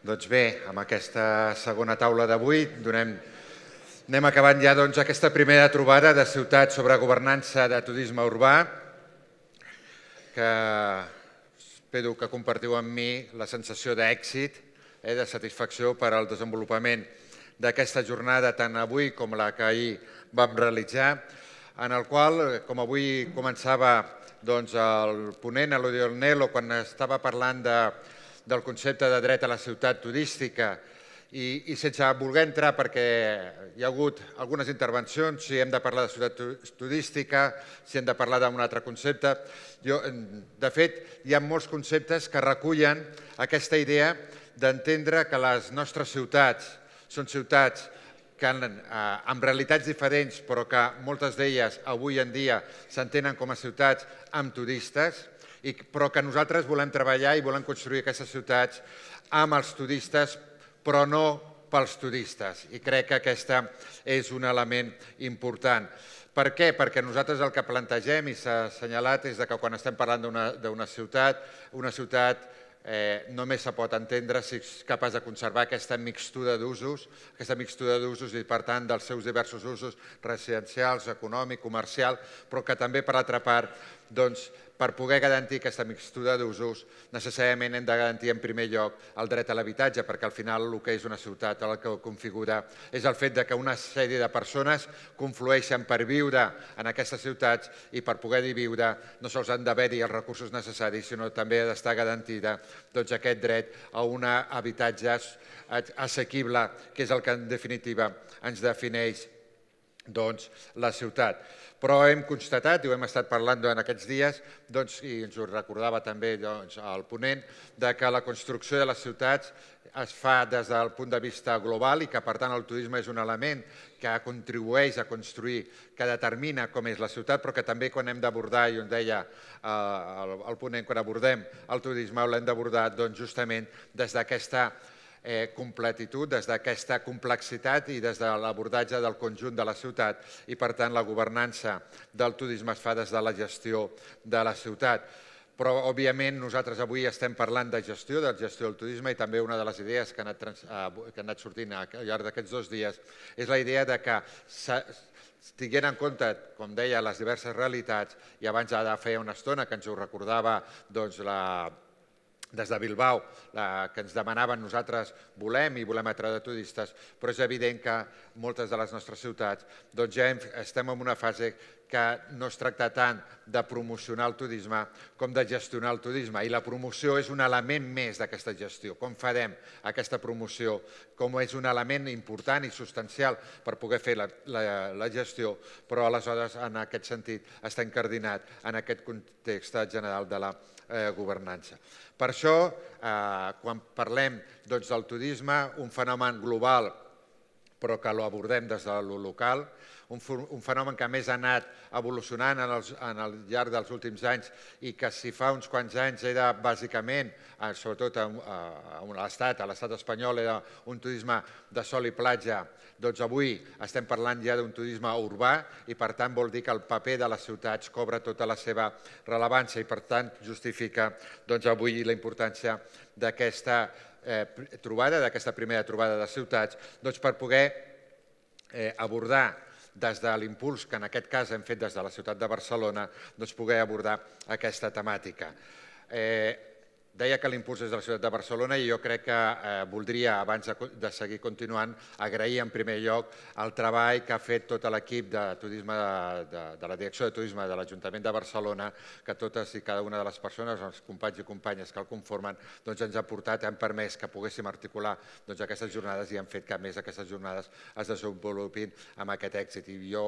Doncs bé, amb aquesta segona taula d'avui donem... anem acabant ja doncs, aquesta primera trobada de ciutats sobre governança de turisme urbà, que espero que compartiu amb mi la sensació d'èxit, eh, de satisfacció per al desenvolupament d'aquesta jornada, tant avui com la que ahir vam realitzar, en el qual, eh, com avui començava doncs, el ponent, Elodie Nelo, quan estava parlant de del concepte de dret a la ciutat turística i, i sense voler entrar perquè hi ha hagut algunes intervencions, si hem de parlar de ciutat turística, si hem de parlar d'un altre concepte. Jo, de fet, hi ha molts conceptes que recullen aquesta idea d'entendre que les nostres ciutats són ciutats que eh, amb realitats diferents, però que moltes d'elles avui en dia s'entenen com a ciutats amb turistes, però que nosaltres volem treballar i volem construir aquestes ciutats amb els turistes, però no pels turistes. I crec que aquesta és un element important. Per què? Perquè nosaltres el que plantegem, i s'ha assenyalat, és que quan estem parlant d'una ciutat, una ciutat eh, només se pot entendre si és capaç de conservar aquesta mixtura d'usos, aquesta mixtura d'usos i, per tant, dels seus diversos usos residencials, econòmic, comercial, però que també, per altra part, doncs per poder garantir aquesta mixtura d'usos necessàriament hem de garantir en primer lloc el dret a l'habitatge perquè al final el que és una ciutat el que configura és el fet de que una sèrie de persones conflueixen per viure en aquestes ciutats i per poder-hi viure no sols han d'haver-hi els recursos necessaris sinó també ha d'estar garantida doncs, aquest dret a un habitatge assequible que és el que en definitiva ens defineix doncs, la ciutat però hem constatat, i ho hem estat parlant durant aquests dies, doncs, i ens ho recordava també doncs, el ponent, de que la construcció de les ciutats es fa des del punt de vista global i que, per tant, el turisme és un element que contribueix a construir, que determina com és la ciutat, però que també quan hem d'abordar, i on deia eh, el, ponent, quan abordem el turisme, l'hem d'abordar doncs, justament des d'aquesta eh, completitud, des d'aquesta complexitat i des de l'abordatge del conjunt de la ciutat i, per tant, la governança del turisme es fa des de la gestió de la ciutat però òbviament nosaltres avui estem parlant de gestió, de gestió del turisme i també una de les idees que ha anat, eh, que ha anat sortint al llarg d'aquests dos dies és la idea de que tinguent en compte, com deia, les diverses realitats, i abans de fer una estona que ens ho recordava doncs, la des de Bilbao la, que ens demanaven nosaltres volem i volem atraure turistes, però és evident que moltes de les nostres ciutats doncs ja estem en una fase que no es tracta tant de promocionar el turisme com de gestionar el turisme. I la promoció és un element més d'aquesta gestió. Com farem aquesta promoció? Com és un element important i substancial per poder fer la, la, gestió? Però aleshores, en aquest sentit, està incardinat en aquest context general de la Eh, governança. Per això, eh, quan parlem doncs, del turisme, un fenomen global però que l'abordem des de lo local, un, un fenomen que més ha anat evolucionant en, els, en el llarg dels últims anys i que si fa uns quants anys era bàsicament, eh, sobretot a, a, a l'estat, a l'estat espanyol, era un turisme de sol i platja, doncs avui estem parlant ja d'un turisme urbà i per tant vol dir que el paper de les ciutats cobra tota la seva rellevància i per tant justifica doncs, avui la importància d'aquesta eh, trobada, d'aquesta primera trobada de ciutats, doncs, per poder eh, abordar des de l'impuls que en aquest cas hem fet des de la ciutat de Barcelona doncs poder abordar aquesta temàtica. Eh, Deia que l'impuls és de la ciutat de Barcelona i jo crec que eh, voldria, abans de, seguir continuant, agrair en primer lloc el treball que ha fet tot l'equip de turisme de, de, la Direcció de Turisme de l'Ajuntament de Barcelona, que totes i cada una de les persones, els companys i companyes que el conformen, doncs ens ha portat, han permès que poguéssim articular doncs, aquestes jornades i han fet que més aquestes jornades es desenvolupin amb aquest èxit. I jo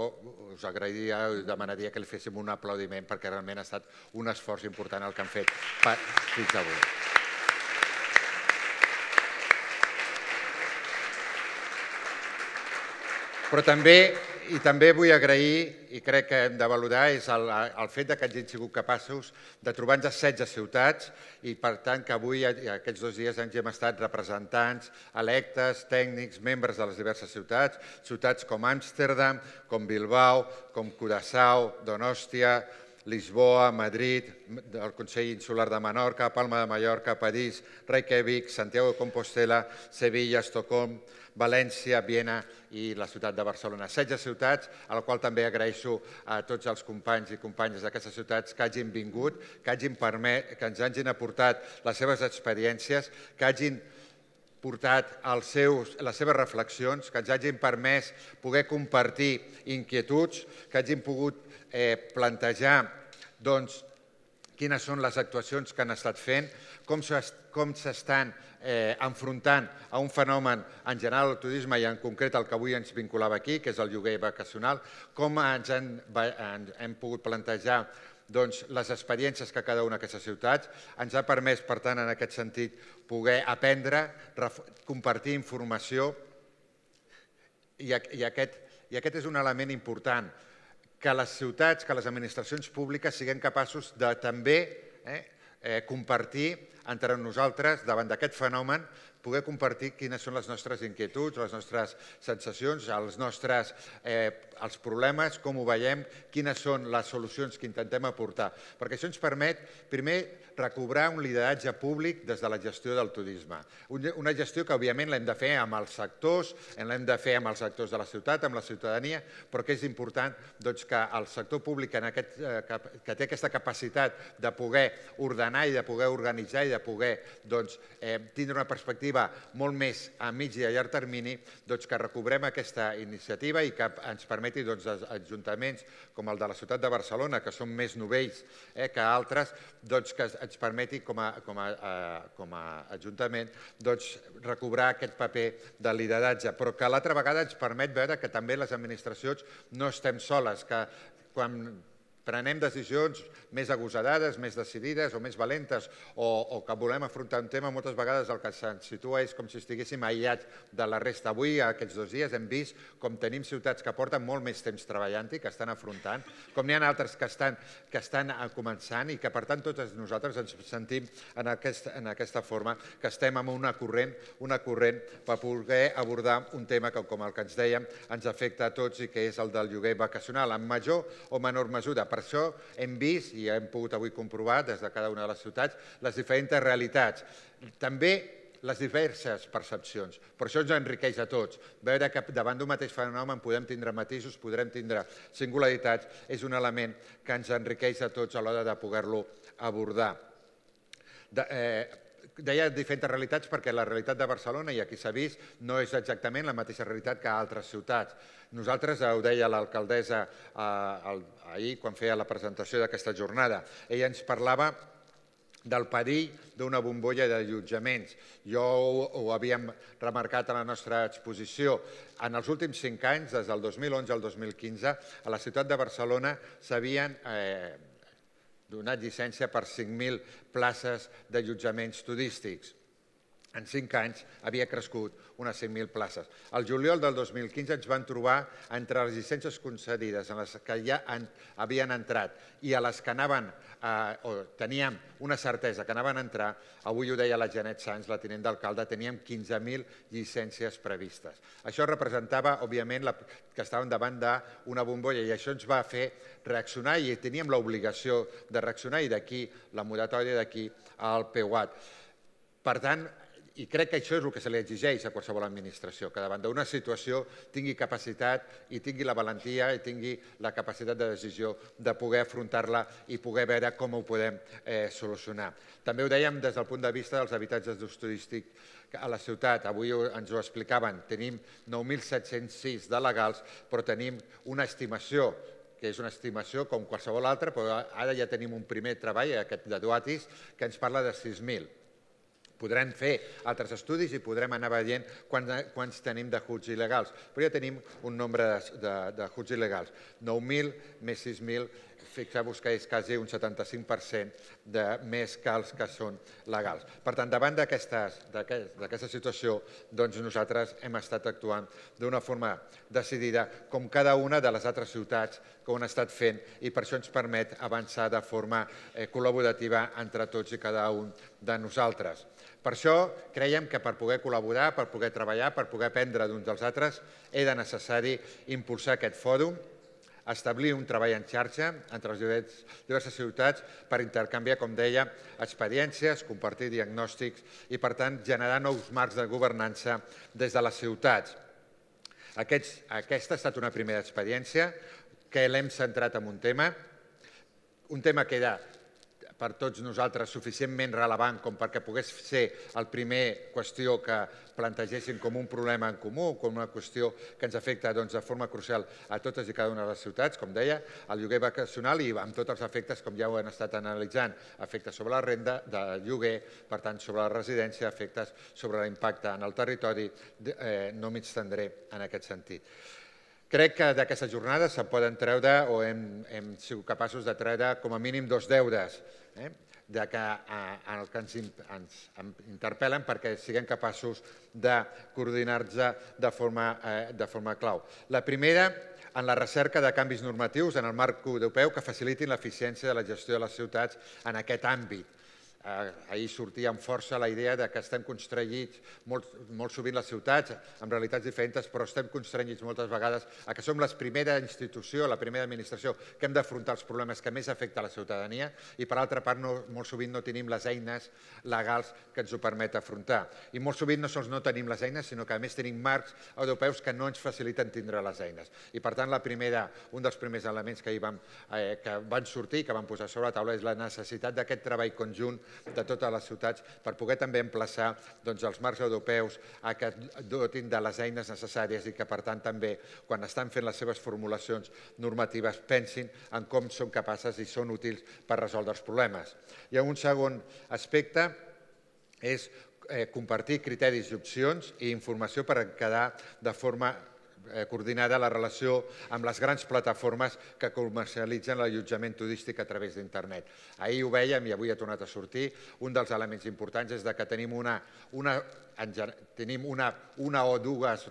us agrairia, us demanaria que li féssim un aplaudiment perquè realment ha estat un esforç important el que han fet fins avui. Però també, i també vull agrair, i crec que hem de valorar, és el, el fet que hagin sigut capaços de trobar-nos a 16 ciutats i per tant que avui, aquests dos dies, ens hem estat representants, electes, tècnics, membres de les diverses ciutats, ciutats com Amsterdam, com Bilbao, com Curaçao, Donòstia, Lisboa, Madrid, el Consell Insular de Menorca, Palma de Mallorca, París, Reykjavik, Santiago de Compostela, Sevilla, Estocolm, València, Viena i la ciutat de Barcelona. 16 ciutats, a la qual també agraeixo a tots els companys i companyes d'aquestes ciutats que hagin vingut, que, hagin permet, que ens hagin aportat les seves experiències, que hagin portat els seus, les seves reflexions, que ens hagin permès poder compartir inquietuds, que hagin pogut eh, plantejar doncs, quines són les actuacions que han estat fent, com s'estan eh, enfrontant a un fenomen en general el turisme i en concret el que avui ens vinculava aquí, que és el lloguer vacacional, com ens han, ens hem pogut plantejar doncs, les experiències que cada una d'aquestes ciutats ens ha permès, per tant, en aquest sentit, poder aprendre, compartir informació i, i, aquest, i aquest és un element important que les ciutats, que les administracions públiques siguem capaços de també eh, eh, compartir entre nosaltres davant d'aquest fenomen poder compartir quines són les nostres inquietuds, les nostres sensacions, els nostres eh, els problemes, com ho veiem, quines són les solucions que intentem aportar. Perquè això ens permet, primer, recobrar un lideratge públic des de la gestió del turisme. Una gestió que, òbviament, l'hem de fer amb els sectors, eh, l'hem de fer amb els sectors de la ciutat, amb la ciutadania, però que és important doncs, que el sector públic en aquest, que, eh, que té aquesta capacitat de poder ordenar i de poder organitzar i de poder doncs, eh, tindre una perspectiva perspectiva molt més a mig i a llarg termini, doncs que recobrem aquesta iniciativa i que ens permeti doncs, els ajuntaments com el de la ciutat de Barcelona, que són més novells eh, que altres, doncs, que ens permeti com a, com a, eh, com a ajuntament doncs, recobrar aquest paper de lideratge, però que l'altra vegada ens permet veure que també les administracions no estem soles, que quan Prenem decisions més agosarades, més decidides o més valentes o, o que volem afrontar un tema, moltes vegades el que se'ns situa és com si estiguéssim aïllats de la resta. Avui, aquests dos dies, hem vist com tenim ciutats que porten molt més temps treballant i que estan afrontant, com n'hi ha altres que estan, que estan eh, començant i que, per tant, totes nosaltres ens sentim en, aquest, en aquesta forma, que estem en una corrent, una corrent per poder abordar un tema que, com el que ens dèiem, ens afecta a tots i que és el del lloguer vacacional, en major o menor mesura per això hem vist, i hem pogut avui comprovar des de cada una de les ciutats, les diferents realitats. També les diverses percepcions. Per això ens enriqueix a tots. Veure que davant d'un mateix fenomen podem tindre matisos, podrem tindre singularitats, és un element que ens enriqueix a tots a l'hora de poder-lo abordar. De, eh, Deia diferents realitats perquè la realitat de Barcelona, i aquí s'ha vist, no és exactament la mateixa realitat que a altres ciutats. Nosaltres, eh, ho deia l'alcaldessa eh, ahir quan feia la presentació d'aquesta jornada, ella ens parlava del perill d'una bombolla d'allotjaments. Jo ho, ho havíem remarcat a la nostra exposició. En els últims cinc anys, des del 2011 al 2015, a la ciutat de Barcelona s'havien eh, donat llicència per 5.000 places d'allotjaments turístics en cinc anys havia crescut unes 100.000 places. Al juliol del 2015 ens van trobar entre les llicències concedides, en les que ja en, havien entrat i a les que anaven, eh, o teníem una certesa que anaven a entrar, avui ho deia la Janet Sanz, la tinent d'alcalde, teníem 15.000 llicències previstes. Això representava, òbviament, la, que estàvem davant d'una bombolla i això ens va fer reaccionar i teníem l'obligació de reaccionar i d'aquí la moratòria, d'aquí al PEUAT. Per tant, i crec que això és el que se li exigeix a qualsevol administració, que davant d'una situació tingui capacitat i tingui la valentia i tingui la capacitat de decisió de poder afrontar-la i poder veure com ho podem eh, solucionar. També ho dèiem des del punt de vista dels habitatges d'ús turístic a la ciutat. Avui ens ho explicaven, tenim 9.706 de legals, però tenim una estimació que és una estimació com qualsevol altra, però ara ja tenim un primer treball, aquest de Duatis, que ens parla de 6.000 Podrem fer altres estudis i podrem anar veient quants, tenim de huts il·legals, però ja tenim un nombre de, de, huts il·legals, 9.000 més 6.000 fixeu-vos que és quasi un 75% de més que els que són legals. Per tant, davant d'aquesta situació, doncs nosaltres hem estat actuant d'una forma decidida, com cada una de les altres ciutats que ho han estat fent, i per això ens permet avançar de forma eh, col·laborativa entre tots i cada un de nosaltres. Per això creiem que per poder col·laborar, per poder treballar, per poder aprendre d'uns dels altres, era necessari impulsar aquest fòrum establir un treball en xarxa entre les diverses ciutats per intercanviar, com deia, experiències, compartir diagnòstics i, per tant, generar nous marcs de governança des de les ciutats. Aquests, aquesta ha estat una primera experiència que l'hem centrat en un tema, un tema que era per tots nosaltres suficientment relevant com perquè pogués ser el primer qüestió que plantegessin com un problema en comú, com una qüestió que ens afecta doncs, de forma crucial a totes i cada una de les ciutats, com deia, el lloguer vacacional i amb tots els efectes, com ja ho han estat analitzant, efectes sobre la renda de lloguer, per tant, sobre la residència, efectes sobre l'impacte en el territori, eh, no m'hi en aquest sentit. Crec que d'aquesta jornada se poden treure, o hem, hem sigut capaços de treure com a mínim dos deures, eh? de que en els que ens, ens interpel·len perquè siguem capaços de coordinar-nos de, forma, eh, de forma clau. La primera, en la recerca de canvis normatius en el marc europeu que facilitin l'eficiència de la gestió de les ciutats en aquest àmbit Ah, ahir sortia amb força la idea de que estem constrenyits molt, molt sovint les ciutats, amb realitats diferents, però estem constrenyits moltes vegades a que som la primera institució, la primera administració que hem d'afrontar els problemes que més afecta la ciutadania i per altra part no, molt sovint no tenim les eines legals que ens ho permet afrontar. I molt sovint no sols no tenim les eines, sinó que a més tenim marcs europeus que no ens faciliten tindre les eines. I per tant la primera, un dels primers elements que, hi vam, eh, que van sortir, que van posar sobre la taula, és la necessitat d'aquest treball conjunt de totes les ciutats per poder també emplaçar doncs, els marcs europeus a que dotin de les eines necessàries i que, per tant, també, quan estan fent les seves formulacions normatives, pensin en com són capaces i són útils per resoldre els problemes. Hi ha un segon aspecte, és eh, compartir criteris i opcions i informació per quedar de forma Eh, coordinada la relació amb les grans plataformes que comercialitzen l'allotjament turístic a través d'internet. Ahir ho vèiem i avui ha tornat a sortir. Un dels elements importants és que tenim una, una, tenim una, una o dues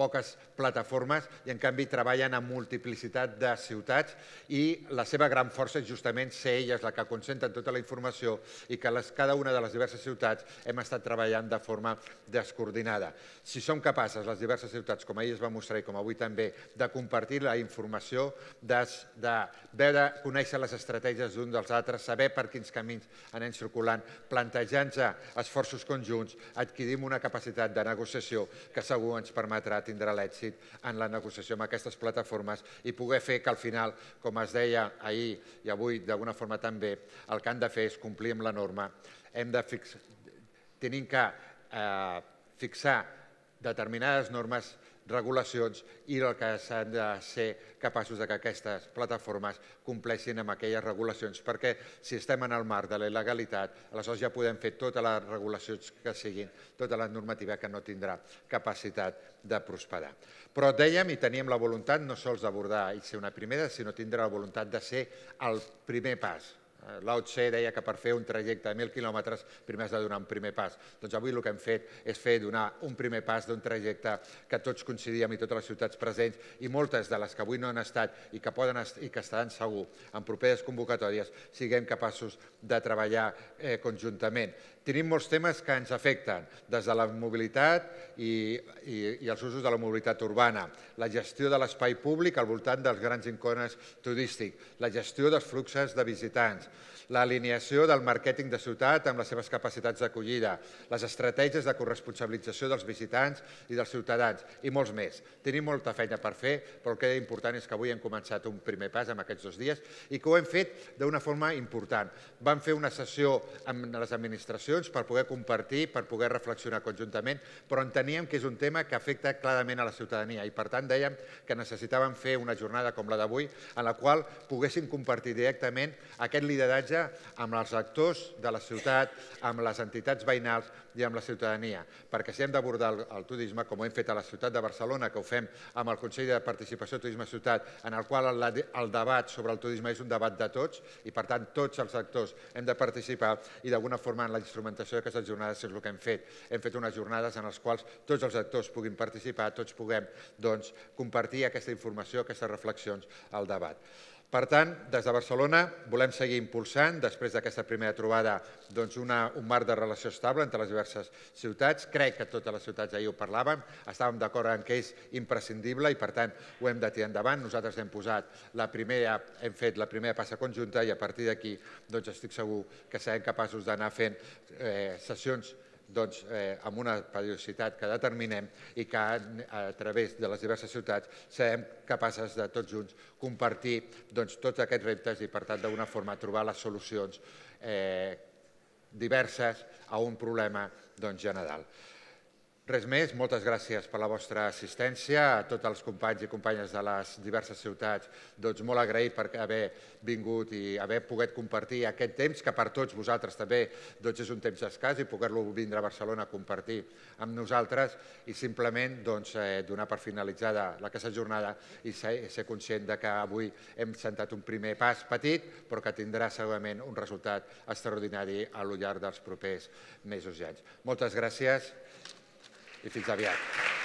poques plataformes i en canvi treballen en multiplicitat de ciutats i la seva gran força és justament ser elles la que concentren tota la informació i que les, cada una de les diverses ciutats hem estat treballant de forma descoordinada. Si som capaces, les diverses ciutats, com ahir es va mostrar i com avui també, de compartir la informació, de, de veure, conèixer les estratègies d'uns dels altres, saber per quins camins anem circulant, plantejant nos esforços conjunts, adquirim una capacitat de negociació que segur ens permetrà tindrà l'èxit en la negociació amb aquestes plataformes i poder fer que al final, com es deia ahir i avui d'alguna forma també, el que han de fer és complir amb la norma. Hem de fix... Tenim que eh, fixar determinades normes regulacions i el que s'han de ser capaços de que aquestes plataformes compleixin amb aquelles regulacions, perquè si estem en el marc de la il·legalitat, aleshores ja podem fer totes les regulacions que siguin, tota la normativa que no tindrà capacitat de prosperar. Però dèiem i teníem la voluntat no sols d'abordar i ser una primera, sinó tindre la voluntat de ser el primer pas, Eh, Lao Tse deia que per fer un trajecte de 1.000 quilòmetres primer has de donar un primer pas. Doncs avui el que hem fet és fer donar un primer pas d'un trajecte que tots coincidíem i totes les ciutats presents i moltes de les que avui no han estat i que poden i que estaran segur en properes convocatòries siguem capaços de treballar eh, conjuntament tenim molts temes que ens afecten, des de la mobilitat i, i, i els usos de la mobilitat urbana, la gestió de l'espai públic al voltant dels grans incones turístics, la gestió dels fluxes de visitants, l'alineació del màrqueting de ciutat amb les seves capacitats d'acollida, les estratègies de corresponsabilització dels visitants i dels ciutadans i molts més. Tenim molta feina per fer, però el que és important és que avui hem començat un primer pas en aquests dos dies i que ho hem fet d'una forma important. Vam fer una sessió amb les administracions per poder compartir, per poder reflexionar conjuntament, però enteníem que és un tema que afecta clarament a la ciutadania i per tant dèiem que necessitàvem fer una jornada com la d'avui en la qual poguessin compartir directament aquest lideratge amb els actors de la ciutat, amb les entitats veïnals i amb la ciutadania, perquè si hem d'abordar el, turisme, com ho hem fet a la ciutat de Barcelona, que ho fem amb el Consell de Participació Turisme Ciutat, en el qual el, debat sobre el turisme és un debat de tots i, per tant, tots els actors hem de participar i, d'alguna forma, en la instrumentació d'aquestes jornades és el que hem fet. Hem fet unes jornades en les quals tots els actors puguin participar, tots puguem doncs, compartir aquesta informació, aquestes reflexions al debat. Per tant, des de Barcelona volem seguir impulsant, després d'aquesta primera trobada, doncs una, un marc de relació estable entre les diverses ciutats. Crec que totes les ciutats ahir ho parlàvem, estàvem d'acord en que és imprescindible i, per tant, ho hem de tirar endavant. Nosaltres hem posat la primera, hem fet la primera passa conjunta i a partir d'aquí doncs estic segur que serem capaços d'anar fent eh, sessions doncs, eh, amb una periodicitat que determinem i que a través de les diverses ciutats serem capaces de tots junts compartir doncs, tots aquests reptes i per tant d'una forma trobar les solucions eh, diverses a un problema doncs, general. Res més, moltes gràcies per la vostra assistència, a tots els companys i companyes de les diverses ciutats, doncs molt agraït per haver vingut i haver pogut compartir aquest temps, que per tots vosaltres també doncs és un temps escàs, i poder-lo vindre a Barcelona a compartir amb nosaltres i simplement doncs, eh, donar per finalitzada la aquesta jornada i ser, ser conscient de que avui hem sentat un primer pas petit, però que tindrà segurament un resultat extraordinari a lo llarg dels propers mesos i anys. Moltes gràcies. y Fincaviac.